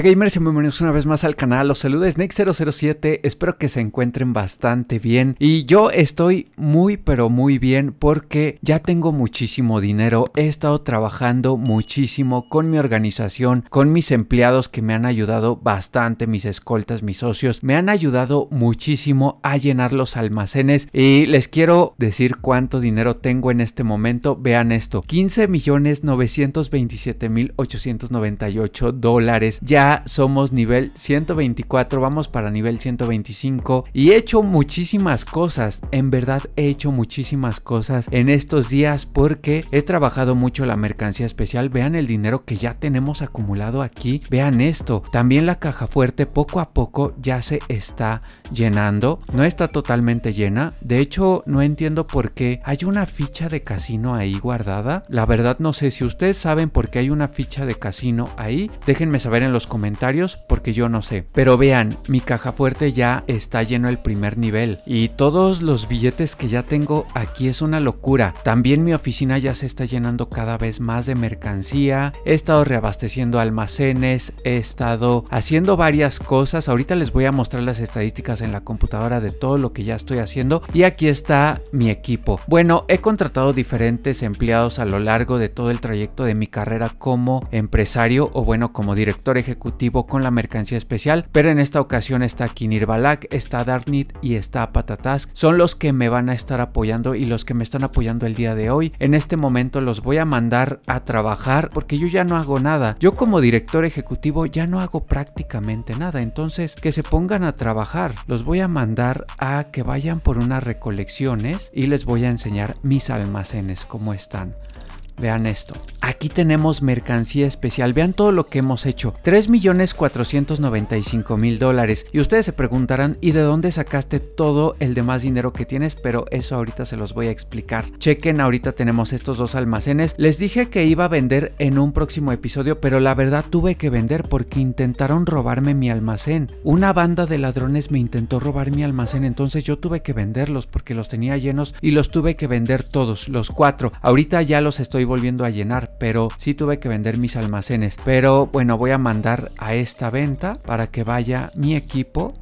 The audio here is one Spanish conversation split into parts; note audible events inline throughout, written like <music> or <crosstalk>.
Hola gamers y bienvenidos una vez más al canal, los de Snake007, espero que se encuentren bastante bien y yo estoy muy pero muy bien porque ya tengo muchísimo dinero, he estado trabajando muchísimo con mi organización, con mis empleados que me han ayudado bastante, mis escoltas, mis socios, me han ayudado muchísimo a llenar los almacenes y les quiero decir cuánto dinero tengo en este momento, vean esto, 15 millones 927 mil 898 dólares, ya somos nivel 124, vamos para nivel 125 y he hecho muchísimas cosas, en verdad he hecho muchísimas cosas en estos días porque he trabajado mucho la mercancía especial, vean el dinero que ya tenemos acumulado aquí, vean esto, también la caja fuerte poco a poco ya se está llenando. No está totalmente llena. De hecho, no entiendo por qué hay una ficha de casino ahí guardada. La verdad no sé si ustedes saben por qué hay una ficha de casino ahí. Déjenme saber en los comentarios porque yo no sé. Pero vean, mi caja fuerte ya está lleno el primer nivel y todos los billetes que ya tengo aquí es una locura. También mi oficina ya se está llenando cada vez más de mercancía. He estado reabasteciendo almacenes, he estado haciendo varias cosas. Ahorita les voy a mostrar las estadísticas en la computadora de todo lo que ya estoy haciendo y aquí está mi equipo. Bueno, he contratado diferentes empleados a lo largo de todo el trayecto de mi carrera como empresario o bueno como director ejecutivo con la mercancía especial, pero en esta ocasión está Kinir Balak, está Darnit y está Patatask. Son los que me van a estar apoyando y los que me están apoyando el día de hoy. En este momento los voy a mandar a trabajar porque yo ya no hago nada. Yo como director ejecutivo ya no hago prácticamente nada, entonces que se pongan a trabajar los voy a mandar a que vayan por unas recolecciones y les voy a enseñar mis almacenes, cómo están. Vean esto. Aquí tenemos mercancía especial. Vean todo lo que hemos hecho. 3.495.000 dólares. Y ustedes se preguntarán, ¿y de dónde sacaste todo el demás dinero que tienes? Pero eso ahorita se los voy a explicar. Chequen, ahorita tenemos estos dos almacenes. Les dije que iba a vender en un próximo episodio, pero la verdad tuve que vender porque intentaron robarme mi almacén. Una banda de ladrones me intentó robar mi almacén, entonces yo tuve que venderlos porque los tenía llenos y los tuve que vender todos, los cuatro. Ahorita ya los estoy volviendo a llenar, pero sí tuve que vender mis almacenes. Pero bueno, voy a mandar a esta venta para que vaya mi equipo.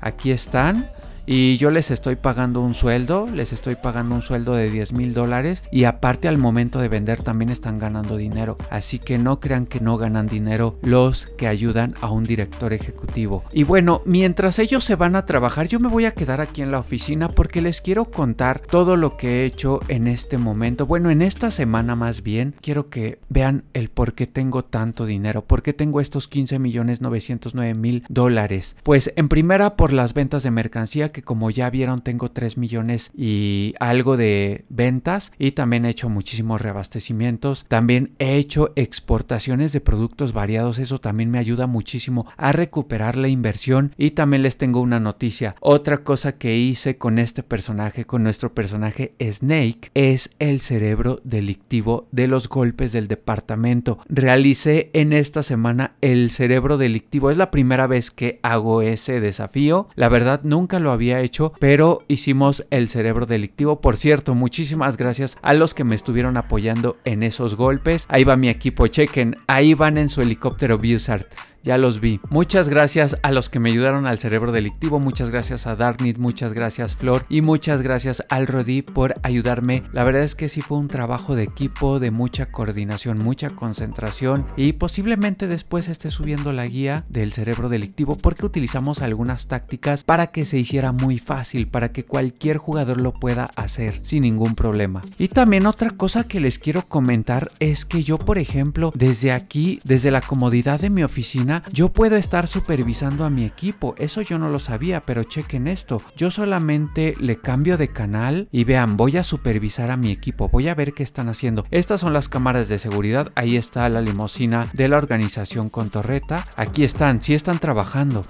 Aquí están y yo les estoy pagando un sueldo, les estoy pagando un sueldo de 10 mil dólares y aparte al momento de vender también están ganando dinero. Así que no crean que no ganan dinero los que ayudan a un director ejecutivo. Y bueno, mientras ellos se van a trabajar, yo me voy a quedar aquí en la oficina porque les quiero contar todo lo que he hecho en este momento. Bueno, en esta semana más bien, quiero que vean el por qué tengo tanto dinero, por qué tengo estos 15 millones 909 mil dólares. Pues en primera por las ventas de mercancía que como ya vieron tengo 3 millones y algo de ventas y también he hecho muchísimos reabastecimientos. También he hecho exportaciones de productos variados. Eso también me ayuda muchísimo a recuperar la inversión. Y también les tengo una noticia. Otra cosa que hice con este personaje, con nuestro personaje Snake, es el cerebro delictivo de los golpes del departamento. Realicé en esta semana el cerebro delictivo. Es la primera vez que hago ese desafío. La verdad nunca lo había hecho, pero hicimos el cerebro delictivo. Por cierto, muchísimas gracias a los que me estuvieron apoyando en esos golpes. Ahí va mi equipo, chequen, ahí van en su helicóptero Buzzard ya los vi. Muchas gracias a los que me ayudaron al cerebro delictivo, muchas gracias a Darnit, muchas gracias Flor y muchas gracias al Rodí por ayudarme. La verdad es que sí fue un trabajo de equipo, de mucha coordinación, mucha concentración y posiblemente después esté subiendo la guía del cerebro delictivo porque utilizamos algunas tácticas para que se hiciera muy fácil, para que cualquier jugador lo pueda hacer sin ningún problema. Y también otra cosa que les quiero comentar es que yo por ejemplo desde aquí, desde la comodidad de mi oficina, yo puedo estar supervisando a mi equipo. Eso yo no lo sabía, pero chequen esto. Yo solamente le cambio de canal y vean, voy a supervisar a mi equipo. Voy a ver qué están haciendo. Estas son las cámaras de seguridad. Ahí está la limusina de la organización con torreta. Aquí están, si están trabajando.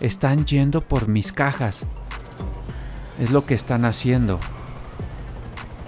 Están yendo por mis cajas. Es lo que están haciendo.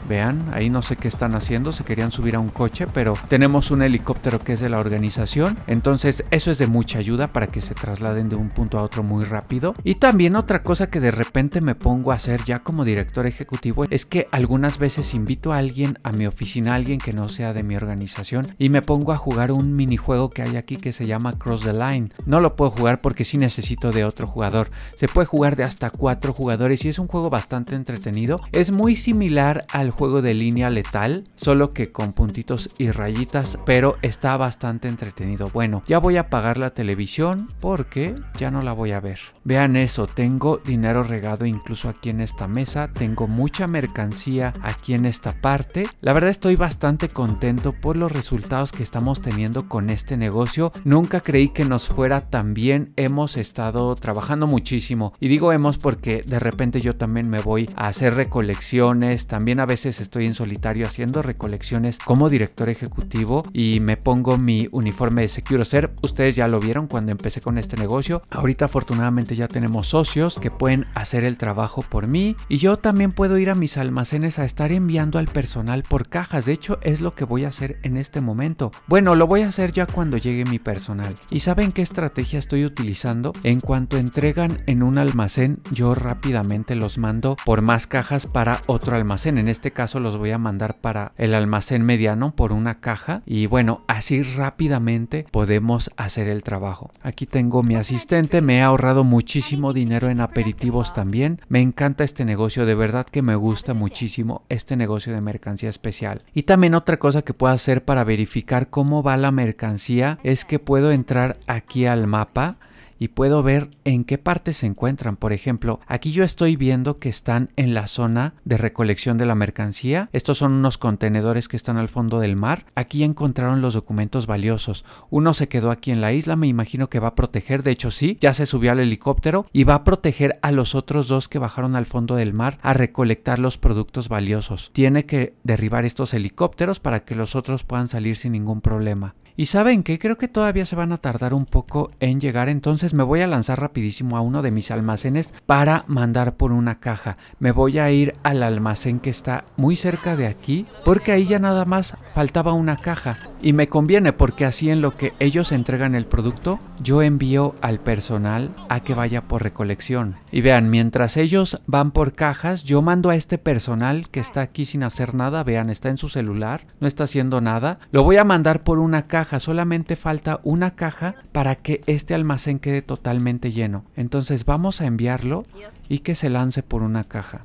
Vean, ahí no sé qué están haciendo, se querían subir a un coche, pero tenemos un helicóptero que es de la organización, entonces eso es de mucha ayuda para que se trasladen de un punto a otro muy rápido. Y también otra cosa que de repente me pongo a hacer ya como director ejecutivo es que algunas veces invito a alguien a mi oficina, alguien que no sea de mi organización, y me pongo a jugar un minijuego que hay aquí que se llama Cross the Line. No lo puedo jugar porque sí necesito de otro jugador. Se puede jugar de hasta cuatro jugadores y es un juego bastante entretenido. Es muy similar al juego de línea letal, solo que con puntitos y rayitas, pero está bastante entretenido. Bueno, ya voy a apagar la televisión porque ya no la voy a ver. Vean eso, tengo dinero regado incluso aquí en esta mesa, tengo mucha mercancía aquí en esta parte. La verdad estoy bastante contento por los resultados que estamos teniendo con este negocio. Nunca creí que nos fuera tan bien, hemos estado trabajando muchísimo. Y digo hemos porque de repente yo también me voy a hacer recolecciones, también a veces estoy en solitario haciendo recolecciones como director ejecutivo y me pongo mi uniforme de SecureServe. Ustedes ya lo vieron cuando empecé con este negocio. Ahorita afortunadamente ya tenemos socios que pueden hacer el trabajo por mí y yo también puedo ir a mis almacenes a estar enviando al personal por cajas. De hecho es lo que voy a hacer en este momento. Bueno, lo voy a hacer ya cuando llegue mi personal. ¿Y saben qué estrategia estoy utilizando? En cuanto entregan en un almacén, yo rápidamente los mando por más cajas para otro almacén. En este caso los voy a mandar para el almacén mediano por una caja y bueno, así rápidamente podemos hacer el trabajo. Aquí tengo mi asistente, me he ahorrado muchísimo dinero en aperitivos también. Me encanta este negocio, de verdad que me gusta muchísimo este negocio de mercancía especial. Y también otra cosa que puedo hacer para verificar cómo va la mercancía es que puedo entrar aquí al mapa y puedo ver en qué parte se encuentran. Por ejemplo, aquí yo estoy viendo que están en la zona de recolección de la mercancía. Estos son unos contenedores que están al fondo del mar. Aquí encontraron los documentos valiosos. Uno se quedó aquí en la isla, me imagino que va a proteger, de hecho sí, ya se subió al helicóptero y va a proteger a los otros dos que bajaron al fondo del mar a recolectar los productos valiosos. Tiene que derribar estos helicópteros para que los otros puedan salir sin ningún problema. Y saben que creo que todavía se van a tardar un poco en llegar, entonces me voy a lanzar rapidísimo a uno de mis almacenes para mandar por una caja. Me voy a ir al almacén que está muy cerca de aquí, porque ahí ya nada más faltaba una caja. Y me conviene porque así en lo que ellos entregan el producto, yo envío al personal a que vaya por recolección. Y vean, mientras ellos van por cajas, yo mando a este personal que está aquí sin hacer nada, vean, está en su celular, no está haciendo nada, lo voy a mandar por una caja solamente falta una caja para que este almacén quede totalmente lleno. Entonces vamos a enviarlo y que se lance por una caja.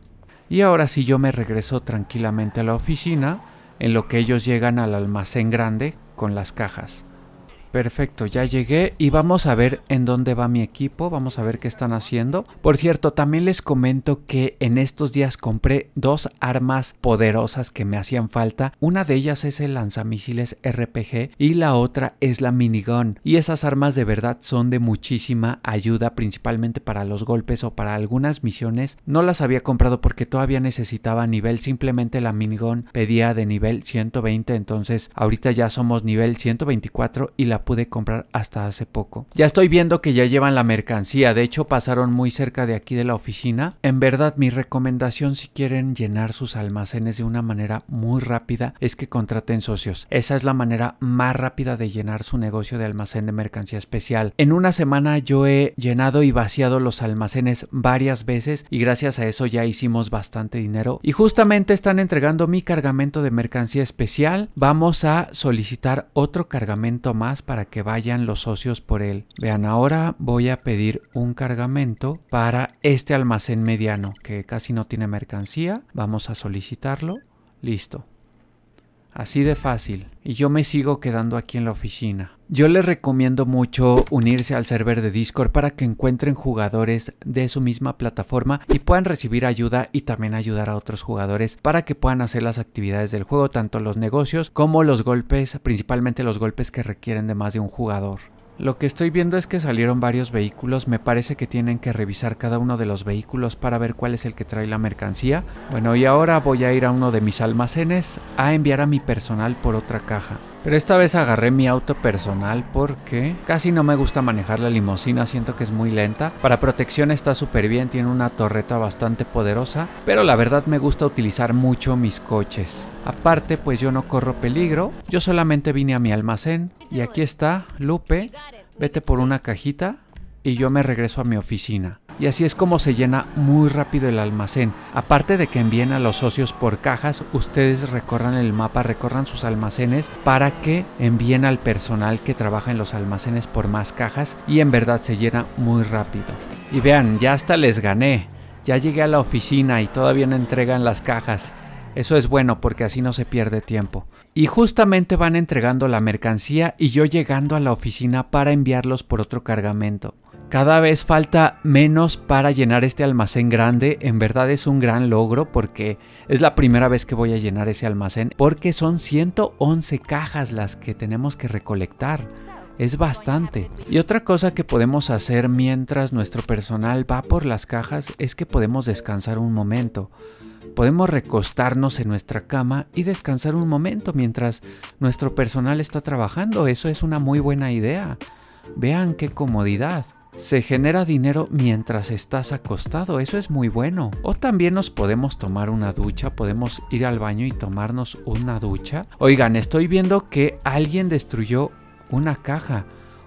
Y ahora si yo me regreso tranquilamente a la oficina en lo que ellos llegan al almacén grande con las cajas. Perfecto, ya llegué y vamos a ver en dónde va mi equipo, vamos a ver qué están haciendo. Por cierto, también les comento que en estos días compré dos armas poderosas que me hacían falta. Una de ellas es el lanzamisiles RPG y la otra es la minigun. Y esas armas de verdad son de muchísima ayuda, principalmente para los golpes o para algunas misiones. No las había comprado porque todavía necesitaba nivel, simplemente la minigun pedía de nivel 120, entonces ahorita ya somos nivel 124 y la pude comprar hasta hace poco. Ya estoy viendo que ya llevan la mercancía, de hecho pasaron muy cerca de aquí de la oficina. En verdad mi recomendación si quieren llenar sus almacenes de una manera muy rápida es que contraten socios. Esa es la manera más rápida de llenar su negocio de almacén de mercancía especial. En una semana yo he llenado y vaciado los almacenes varias veces y gracias a eso ya hicimos bastante dinero y justamente están entregando mi cargamento de mercancía especial. Vamos a solicitar otro cargamento más para para que vayan los socios por él. Vean, ahora voy a pedir un cargamento para este almacén mediano que casi no tiene mercancía. Vamos a solicitarlo. Listo. Así de fácil. Y yo me sigo quedando aquí en la oficina. Yo les recomiendo mucho unirse al server de Discord para que encuentren jugadores de su misma plataforma y puedan recibir ayuda y también ayudar a otros jugadores para que puedan hacer las actividades del juego, tanto los negocios como los golpes, principalmente los golpes que requieren de más de un jugador. Lo que estoy viendo es que salieron varios vehículos, me parece que tienen que revisar cada uno de los vehículos para ver cuál es el que trae la mercancía. Bueno, y ahora voy a ir a uno de mis almacenes a enviar a mi personal por otra caja. Pero esta vez agarré mi auto personal porque casi no me gusta manejar la limusina, siento que es muy lenta. Para protección está súper bien, tiene una torreta bastante poderosa, pero la verdad me gusta utilizar mucho mis coches. Aparte, pues yo no corro peligro. Yo solamente vine a mi almacén. Y aquí está, Lupe, vete por una cajita y yo me regreso a mi oficina. Y así es como se llena muy rápido el almacén. Aparte de que envíen a los socios por cajas, ustedes recorran el mapa, recorran sus almacenes para que envíen al personal que trabaja en los almacenes por más cajas y en verdad se llena muy rápido. Y vean, ya hasta les gané. Ya llegué a la oficina y todavía no entregan las cajas. Eso es bueno porque así no se pierde tiempo. Y justamente van entregando la mercancía y yo llegando a la oficina para enviarlos por otro cargamento. Cada vez falta menos para llenar este almacén grande. En verdad es un gran logro porque es la primera vez que voy a llenar ese almacén porque son 111 cajas las que tenemos que recolectar. Es bastante. Y otra cosa que podemos hacer mientras nuestro personal va por las cajas es que podemos descansar un momento. Podemos recostarnos en nuestra cama y descansar un momento mientras nuestro personal está trabajando. Eso es una muy buena idea. Vean qué comodidad. Se genera dinero mientras estás acostado, eso es muy bueno. O también nos podemos tomar una ducha, podemos ir al baño y tomarnos una ducha. Oigan, estoy viendo que alguien destruyó una caja.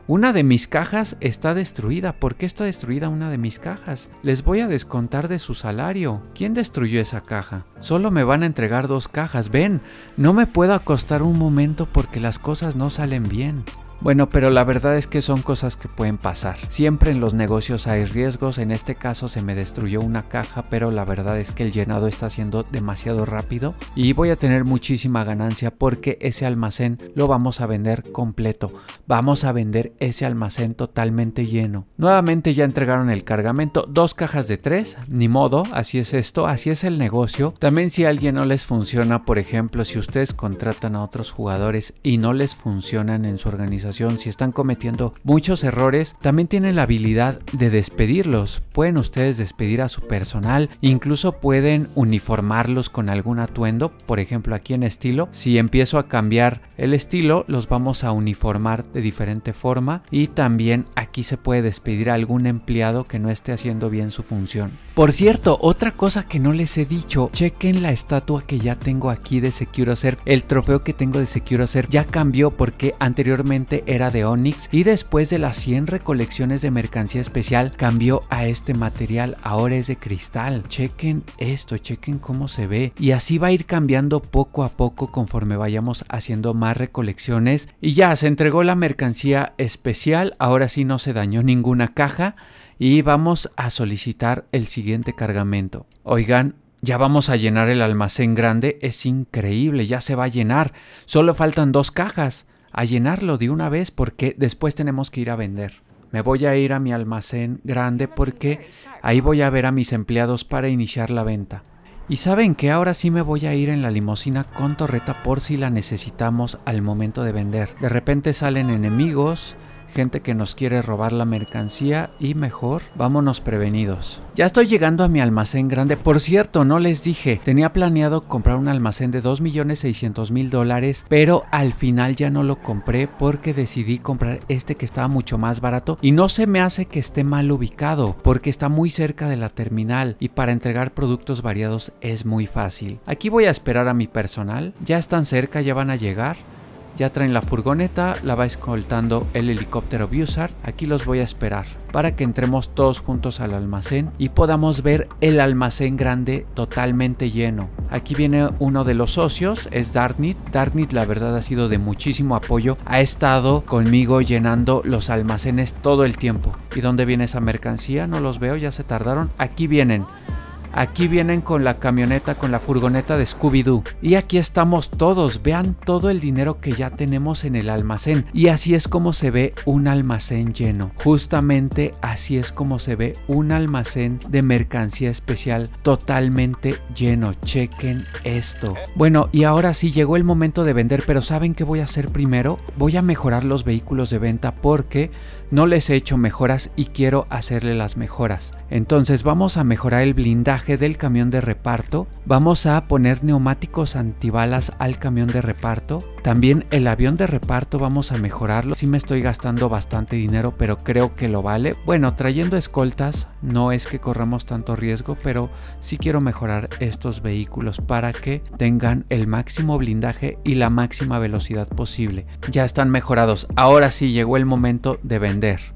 Una de mis cajas está destruida. ¿Por qué está destruida una de mis cajas? Les voy a descontar de su salario. ¿Quién destruyó esa caja? Solo me van a entregar dos cajas. Ven, no me puedo acostar un momento porque las cosas no salen bien. Bueno, pero la verdad es que son cosas que pueden pasar. Siempre en los negocios hay riesgos, en este caso se me destruyó una caja, pero la verdad es que el llenado está siendo demasiado rápido y voy a tener muchísima ganancia porque ese almacén lo vamos a vender completo. Vamos a vender ese almacén totalmente lleno. Nuevamente ya entregaron el cargamento, dos cajas de tres, ni modo, así es esto, así es el negocio. También si a alguien no les funciona, por ejemplo, si ustedes contratan a otros jugadores y no les funcionan en su organización, si están cometiendo muchos errores, también tienen la habilidad de despedirlos. Pueden ustedes despedir a su personal, incluso pueden uniformarlos con algún atuendo, por ejemplo aquí en estilo. Si empiezo a cambiar el estilo, los vamos a uniformar de diferente forma y también aquí se puede despedir a algún empleado que no esté haciendo bien su función. Por cierto, otra cosa que no les he dicho, chequen la estatua que ya tengo aquí de Secure SecuroServe El trofeo que tengo de Secure SecuroServe ya cambió porque anteriormente era de Onyx y después de las 100 recolecciones de mercancía especial cambió a este material, ahora es de cristal. Chequen esto, chequen cómo se ve y así va a ir cambiando poco a poco conforme vayamos haciendo más recolecciones y ya se entregó la mercancía especial, ahora sí no se dañó ninguna caja y vamos a solicitar el siguiente cargamento. Oigan, ya vamos a llenar el almacén grande, es increíble, ya se va a llenar. Solo faltan dos cajas a llenarlo de una vez porque después tenemos que ir a vender. Me voy a ir a mi almacén grande porque ahí voy a ver a mis empleados para iniciar la venta. Y saben que ahora sí me voy a ir en la limusina con torreta por si la necesitamos al momento de vender. De repente salen enemigos gente que nos quiere robar la mercancía y mejor vámonos prevenidos. Ya estoy llegando a mi almacén grande. Por cierto, no les dije, tenía planeado comprar un almacén de 2.600.000 dólares, pero al final ya no lo compré porque decidí comprar este que estaba mucho más barato y no se me hace que esté mal ubicado porque está muy cerca de la terminal y para entregar productos variados es muy fácil. Aquí voy a esperar a mi personal, ya están cerca, ya van a llegar. Ya traen la furgoneta, la va escoltando el helicóptero Buzzard. Aquí los voy a esperar para que entremos todos juntos al almacén y podamos ver el almacén grande totalmente lleno. Aquí viene uno de los socios, es Darnit. Darnit, la verdad ha sido de muchísimo apoyo. Ha estado conmigo llenando los almacenes todo el tiempo. ¿Y dónde viene esa mercancía? No los veo, ya se tardaron. Aquí vienen. Aquí vienen con la camioneta, con la furgoneta de Scooby-Doo. Y aquí estamos todos, vean todo el dinero que ya tenemos en el almacén. Y así es como se ve un almacén lleno. Justamente así es como se ve un almacén de mercancía especial totalmente lleno. Chequen esto. Bueno, y ahora sí llegó el momento de vender, pero ¿saben qué voy a hacer primero? Voy a mejorar los vehículos de venta porque no les he hecho mejoras y quiero hacerle las mejoras. Entonces vamos a mejorar el blindaje del camión de reparto, vamos a poner neumáticos antibalas al camión de reparto. También el avión de reparto vamos a mejorarlo. si me estoy gastando bastante dinero, pero creo que lo vale. Bueno, trayendo escoltas no es que corramos tanto riesgo, pero sí quiero mejorar estos vehículos para que tengan el máximo blindaje y la máxima velocidad posible. Ya están mejorados. Ahora sí llegó el momento de vender.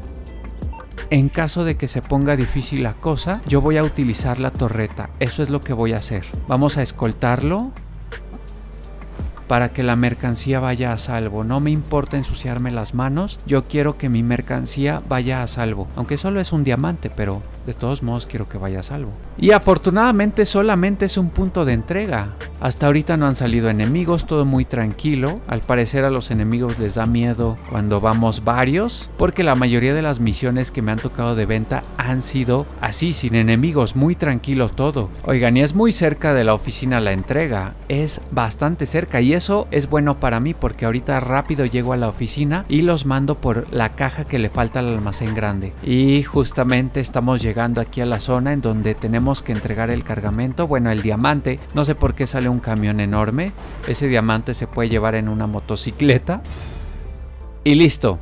En caso de que se ponga difícil la cosa, yo voy a utilizar la torreta. Eso es lo que voy a hacer. Vamos a escoltarlo para que la mercancía vaya a salvo. No me importa ensuciarme las manos, yo quiero que mi mercancía vaya a salvo. Aunque solo es un diamante, pero de todos modos quiero que vaya a salvo. Y afortunadamente solamente es un punto de entrega. Hasta ahorita no han salido enemigos, todo muy tranquilo. Al parecer a los enemigos les da miedo cuando vamos varios, porque la mayoría de las misiones que me han tocado de venta han sido así, sin enemigos, muy tranquilo todo. Oigan, y es muy cerca de la oficina la entrega, es bastante cerca y es eso es bueno para mí porque ahorita rápido llego a la oficina y los mando por la caja que le falta al almacén grande. Y justamente estamos llegando aquí a la zona en donde tenemos que entregar el cargamento, bueno, el diamante. No sé por qué sale un camión enorme. Ese diamante se puede llevar en una motocicleta. Y listo,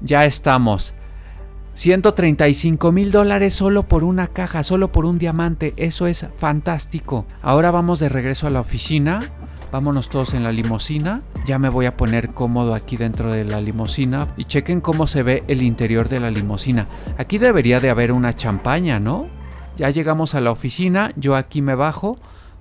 ya estamos. 135 mil dólares solo por una caja, solo por un diamante, eso es fantástico. Ahora vamos de regreso a la oficina vámonos todos en la limosina. ya me voy a poner cómodo aquí dentro de la limosina. y chequen cómo se ve el interior de la limosina. Aquí debería de haber una champaña, ¿no? Ya llegamos a la oficina, yo aquí me bajo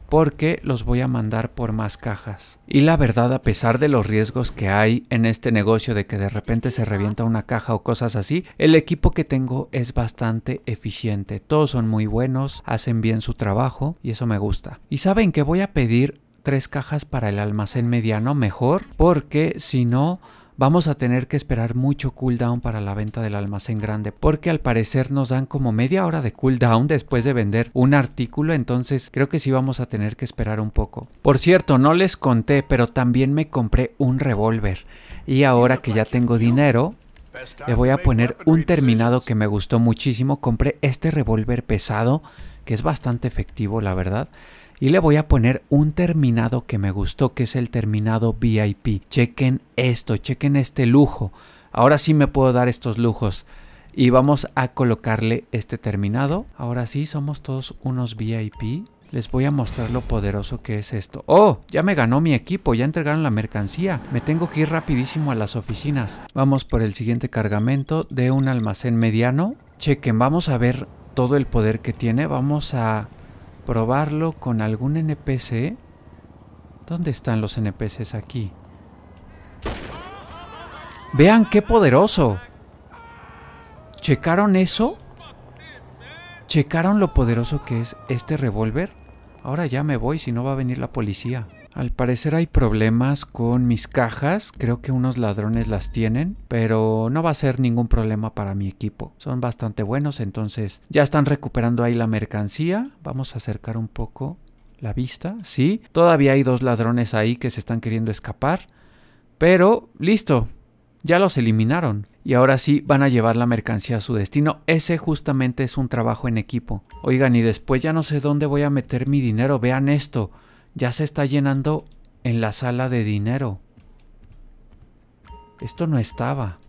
porque los voy a mandar por más cajas. Y la verdad, a pesar de los riesgos que hay en este negocio de que de repente se revienta una caja o cosas así, el equipo que tengo es bastante eficiente. Todos son muy buenos, hacen bien su trabajo y eso me gusta. Y saben que voy a pedir tres cajas para el almacén mediano mejor porque si no vamos a tener que esperar mucho cooldown para la venta del almacén grande porque al parecer nos dan como media hora de cooldown después de vender un artículo entonces creo que sí vamos a tener que esperar un poco por cierto no les conté pero también me compré un revólver y ahora que ya tengo dinero le voy a poner un terminado que me gustó muchísimo compré este revólver pesado que es bastante efectivo la verdad y le voy a poner un terminado que me gustó, que es el terminado VIP. Chequen esto, chequen este lujo. Ahora sí me puedo dar estos lujos. Y vamos a colocarle este terminado. Ahora sí, somos todos unos VIP. Les voy a mostrar lo poderoso que es esto. ¡Oh! Ya me ganó mi equipo, ya entregaron la mercancía. Me tengo que ir rapidísimo a las oficinas. Vamos por el siguiente cargamento de un almacén mediano. Chequen, vamos a ver todo el poder que tiene. Vamos a probarlo con algún NPC. ¿Dónde están los NPCs aquí? Vean qué poderoso. ¿Checaron eso? ¿Checaron lo poderoso que es este revólver? Ahora ya me voy, si no va a venir la policía. Al parecer hay problemas con mis cajas, creo que unos ladrones las tienen, pero no va a ser ningún problema para mi equipo. Son bastante buenos, entonces ya están recuperando ahí la mercancía. Vamos a acercar un poco la vista, sí. Todavía hay dos ladrones ahí que se están queriendo escapar, pero listo, ya los eliminaron. Y ahora sí van a llevar la mercancía a su destino. Ese justamente es un trabajo en equipo. Oigan, y después ya no sé dónde voy a meter mi dinero. Vean esto. Ya se está llenando en la sala de dinero. Esto no estaba.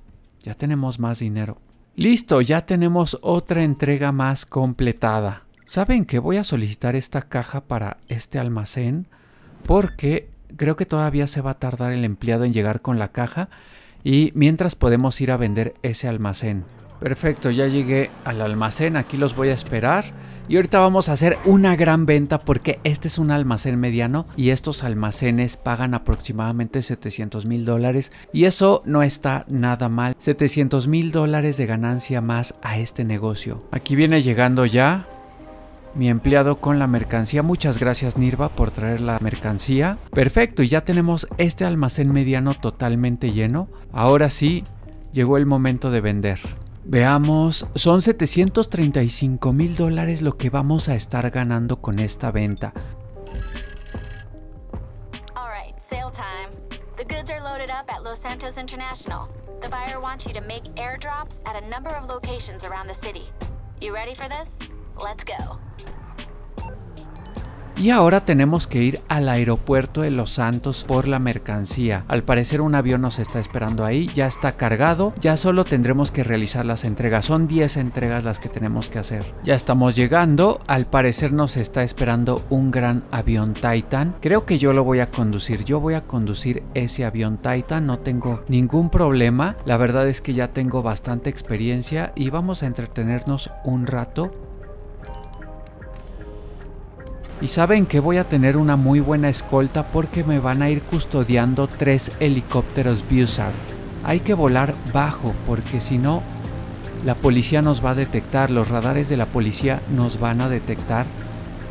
Ya tenemos más dinero. Listo, ya tenemos otra entrega más completada. ¿Saben que voy a solicitar esta caja para este almacén? Porque creo que todavía se va a tardar el empleado en llegar con la caja y mientras podemos ir a vender ese almacén. Perfecto, ya llegué al almacén, aquí los voy a esperar y ahorita vamos a hacer una gran venta porque este es un almacén mediano y estos almacenes pagan aproximadamente 700 mil dólares y eso no está nada mal. 700 mil dólares de ganancia más a este negocio. Aquí viene llegando ya mi empleado con la mercancía. Muchas gracias Nirva por traer la mercancía. Perfecto, y ya tenemos este almacén mediano totalmente lleno. Ahora sí, llegó el momento de vender. Veamos, son 735.000 lo que vamos a estar ganando con esta venta. All right, sale time. The goods are loaded up at Los Santos International. The buyer wants you to make airdrops at a number of locations around the city. You ready for this? Let's go. Y ahora tenemos que ir al aeropuerto de Los Santos por la mercancía. Al parecer un avión nos está esperando ahí, ya está cargado, ya solo tendremos que realizar las entregas. Son 10 entregas las que tenemos que hacer. Ya estamos llegando, al parecer nos está esperando un gran avión Titan. Creo que yo lo voy a conducir, yo voy a conducir ese avión Titan, no tengo ningún problema. La verdad es que ya tengo bastante experiencia y vamos a entretenernos un rato y saben que voy a tener una muy buena escolta porque me van a ir custodiando tres helicópteros buzzard Hay que volar bajo porque si no, la policía nos va a detectar, los radares de la policía nos van a detectar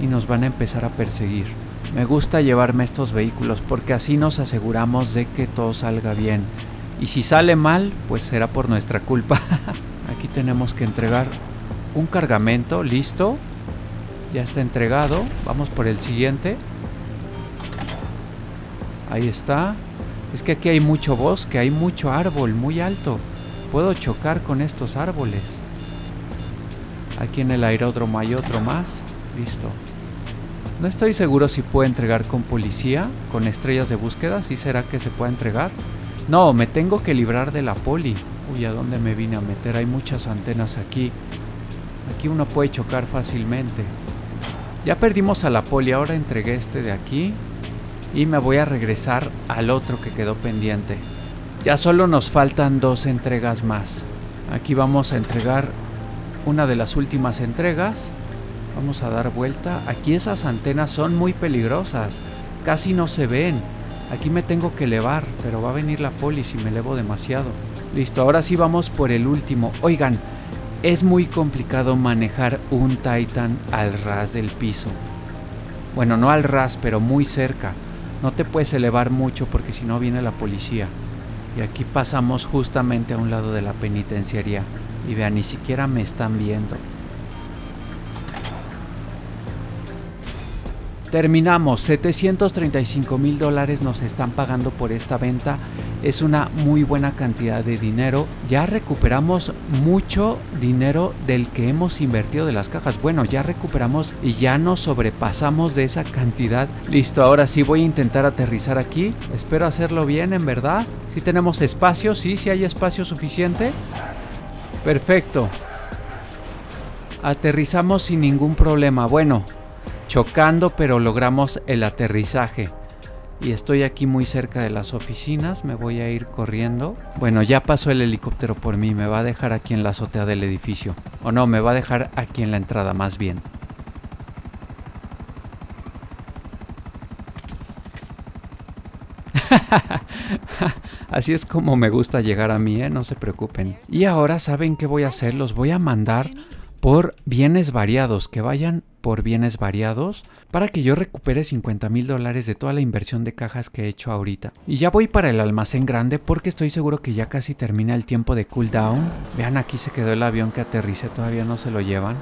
y nos van a empezar a perseguir. Me gusta llevarme estos vehículos porque así nos aseguramos de que todo salga bien. Y si sale mal, pues será por nuestra culpa. <laughs> Aquí tenemos que entregar un cargamento listo ya está entregado. Vamos por el siguiente. Ahí está. Es que aquí hay mucho bosque, hay mucho árbol, muy alto. Puedo chocar con estos árboles. Aquí en el aeródromo hay otro más. Listo. No estoy seguro si puedo entregar con policía, con estrellas de búsqueda. Si será que se puede entregar? No, me tengo que librar de la poli. Uy, ¿a dónde me vine a meter? Hay muchas antenas aquí. Aquí uno puede chocar fácilmente. Ya perdimos a la poli, ahora entregué este de aquí. Y me voy a regresar al otro que quedó pendiente. Ya solo nos faltan dos entregas más. Aquí vamos a entregar una de las últimas entregas. Vamos a dar vuelta. Aquí esas antenas son muy peligrosas. Casi no se ven. Aquí me tengo que elevar, pero va a venir la poli si me elevo demasiado. Listo, ahora sí vamos por el último. Oigan, es muy complicado manejar un Titan al ras del piso. Bueno, no al ras, pero muy cerca. No te puedes elevar mucho porque si no viene la policía. Y aquí pasamos justamente a un lado de la penitenciaría. Y vea, ni siquiera me están viendo. Terminamos. 735 mil dólares nos están pagando por esta venta es una muy buena cantidad de dinero. Ya recuperamos mucho dinero del que hemos invertido de las cajas. Bueno, ya recuperamos y ya nos sobrepasamos de esa cantidad. Listo, ahora sí voy a intentar aterrizar aquí. Espero hacerlo bien, en verdad. Si tenemos espacio, sí, si hay espacio suficiente. Perfecto. Aterrizamos sin ningún problema. Bueno, chocando, pero logramos el aterrizaje y estoy aquí muy cerca de las oficinas, me voy a ir corriendo. Bueno, ya pasó el helicóptero por mí, me va a dejar aquí en la azotea del edificio. O no, me va a dejar aquí en la entrada más bien. <laughs> Así es como me gusta llegar a mí, ¿eh? no se preocupen. Y ahora saben qué voy a hacer, los voy a mandar por bienes variados, que vayan por bienes variados para que yo recupere 50 mil dólares de toda la inversión de cajas que he hecho ahorita. Y ya voy para el almacén grande porque estoy seguro que ya casi termina el tiempo de cooldown. Vean aquí se quedó el avión que aterrice, todavía no se lo llevan.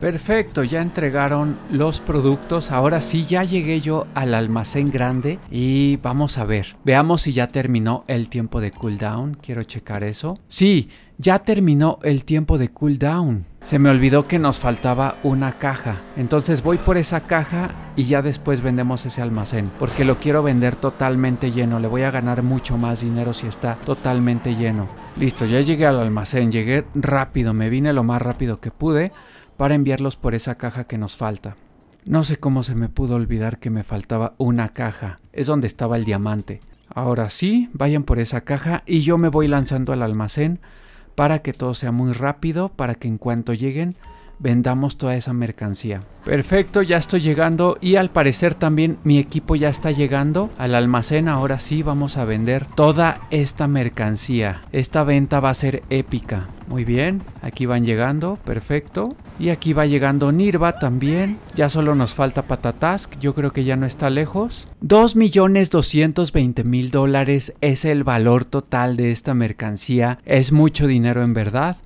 Perfecto, ya entregaron los productos. Ahora sí, ya llegué yo al almacén grande y vamos a ver. Veamos si ya terminó el tiempo de cooldown. Quiero checar eso. Sí, ya terminó el tiempo de cooldown. Se me olvidó que nos faltaba una caja. Entonces voy por esa caja y ya después vendemos ese almacén. Porque lo quiero vender totalmente lleno. Le voy a ganar mucho más dinero si está totalmente lleno. Listo, ya llegué al almacén. Llegué rápido. Me vine lo más rápido que pude para enviarlos por esa caja que nos falta. No sé cómo se me pudo olvidar que me faltaba una caja. Es donde estaba el diamante. Ahora sí, vayan por esa caja y yo me voy lanzando al almacén para que todo sea muy rápido, para que en cuanto lleguen vendamos toda esa mercancía. Perfecto, ya estoy llegando y al parecer también mi equipo ya está llegando al almacén. Ahora sí vamos a vender toda esta mercancía. Esta venta va a ser épica. Muy bien, aquí van llegando, perfecto. Y aquí va llegando Nirva también. Ya solo nos falta Patatask, yo creo que ya no está lejos. 2.220.000 dólares es el valor total de esta mercancía. Es mucho dinero en verdad.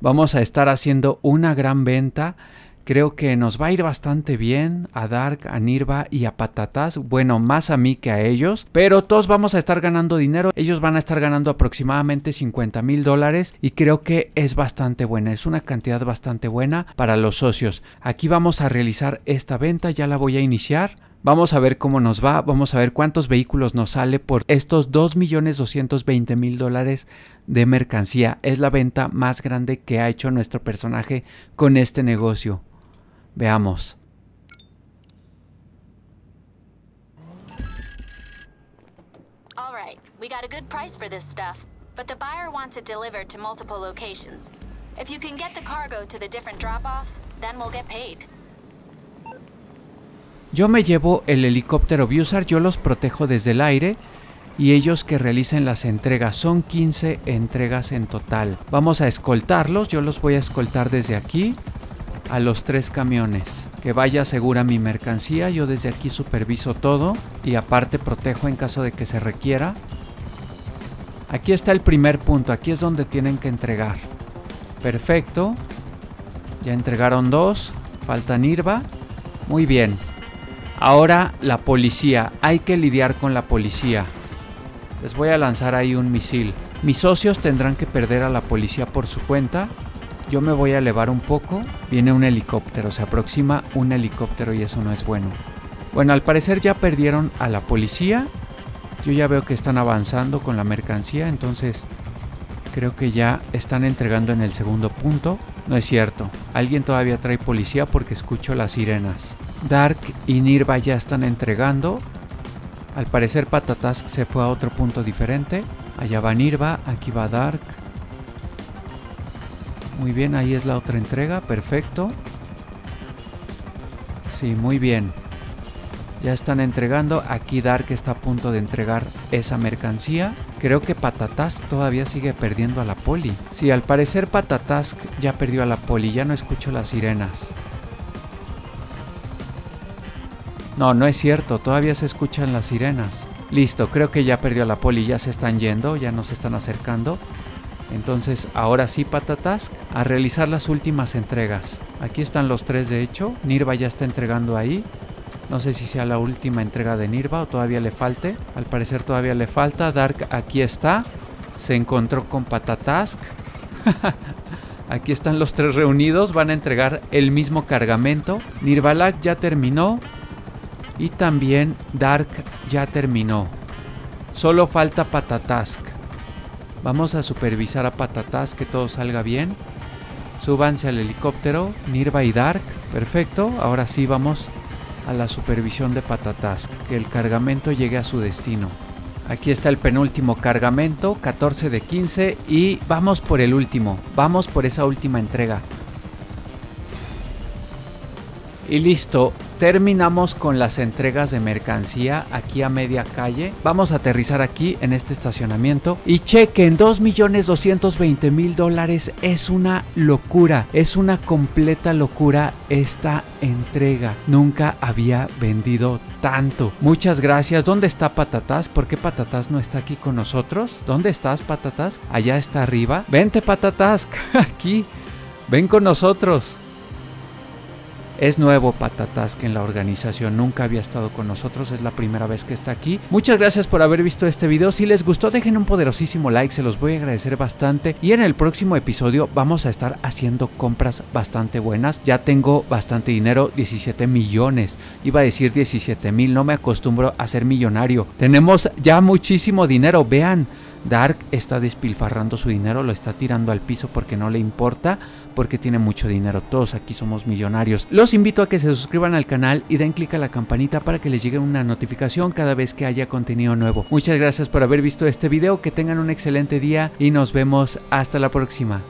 Vamos a estar haciendo una gran venta. Creo que nos va a ir bastante bien a Dark, a Nirva y a Patatas. Bueno, más a mí que a ellos. Pero todos vamos a estar ganando dinero. Ellos van a estar ganando aproximadamente 50 mil dólares. Y creo que es bastante buena. Es una cantidad bastante buena para los socios. Aquí vamos a realizar esta venta. Ya la voy a iniciar. Vamos a ver cómo nos va, vamos a ver cuántos vehículos nos sale por estos 2.220.000 dólares de mercancía. Es la venta más grande que ha hecho nuestro personaje con este negocio. Veamos. All right, we got a good price for this stuff, but the buyer wants it delivered to multiple locations. If you can get the cargo to the different drop-offs, then we'll get paid. Yo me llevo el helicóptero Busar, yo los protejo desde el aire y ellos que realicen las entregas. Son 15 entregas en total. Vamos a escoltarlos, yo los voy a escoltar desde aquí a los tres camiones. Que vaya segura mi mercancía, yo desde aquí superviso todo y aparte protejo en caso de que se requiera. Aquí está el primer punto, aquí es donde tienen que entregar. Perfecto. Ya entregaron dos, falta Nirva. Muy bien, Ahora la policía, hay que lidiar con la policía. Les voy a lanzar ahí un misil. Mis socios tendrán que perder a la policía por su cuenta. Yo me voy a elevar un poco. Viene un helicóptero, se aproxima un helicóptero y eso no es bueno. Bueno, al parecer ya perdieron a la policía. Yo ya veo que están avanzando con la mercancía, entonces creo que ya están entregando en el segundo punto. No es cierto, alguien todavía trae policía porque escucho las sirenas. Dark y Nirva ya están entregando. Al parecer Patatask se fue a otro punto diferente. Allá va Nirva, aquí va Dark. Muy bien, ahí es la otra entrega, perfecto. Sí, muy bien. Ya están entregando, aquí Dark está a punto de entregar esa mercancía. Creo que Patatask todavía sigue perdiendo a la poli. Sí, al parecer Patatask ya perdió a la poli, ya no escucho las sirenas. No, no es cierto, todavía se escuchan las sirenas. Listo, creo que ya perdió la poli, ya se están yendo, ya nos están acercando. Entonces, ahora sí, Patatask, a realizar las últimas entregas. Aquí están los tres, de hecho. Nirva ya está entregando ahí. No sé si sea la última entrega de Nirva o todavía le falte. Al parecer todavía le falta. Dark aquí está. Se encontró con Patatask. <laughs> aquí están los tres reunidos. Van a entregar el mismo cargamento. Nirvalak ya terminó. Y también Dark ya terminó. Solo falta Patatask. Vamos a supervisar a Patatask que todo salga bien. Súbanse al helicóptero. Nirva y Dark. Perfecto. Ahora sí vamos a la supervisión de Patatask. Que el cargamento llegue a su destino. Aquí está el penúltimo cargamento, 14 de 15 y vamos por el último, vamos por esa última entrega. Y listo, Terminamos con las entregas de mercancía aquí a media calle. Vamos a aterrizar aquí en este estacionamiento. Y chequen, 2.220.000 dólares es una locura. Es una completa locura esta entrega. Nunca había vendido tanto. Muchas gracias. ¿Dónde está Patatas? ¿Por qué Patatas no está aquí con nosotros? ¿Dónde estás Patatas? Allá está arriba. Vente Patatas, <laughs> aquí. Ven con nosotros. Es nuevo Patatas que en la organización, nunca había estado con nosotros, es la primera vez que está aquí. Muchas gracias por haber visto este video, si les gustó dejen un poderosísimo like, se los voy a agradecer bastante y en el próximo episodio vamos a estar haciendo compras bastante buenas. Ya tengo bastante dinero, 17 millones, iba a decir 17 mil, no me acostumbro a ser millonario. Tenemos ya muchísimo dinero, vean. Dark está despilfarrando su dinero, lo está tirando al piso porque no le importa porque tiene mucho dinero. Todos aquí somos millonarios. Los invito a que se suscriban al canal y den clic a la campanita para que les llegue una notificación cada vez que haya contenido nuevo. Muchas gracias por haber visto este video, que tengan un excelente día y nos vemos hasta la próxima.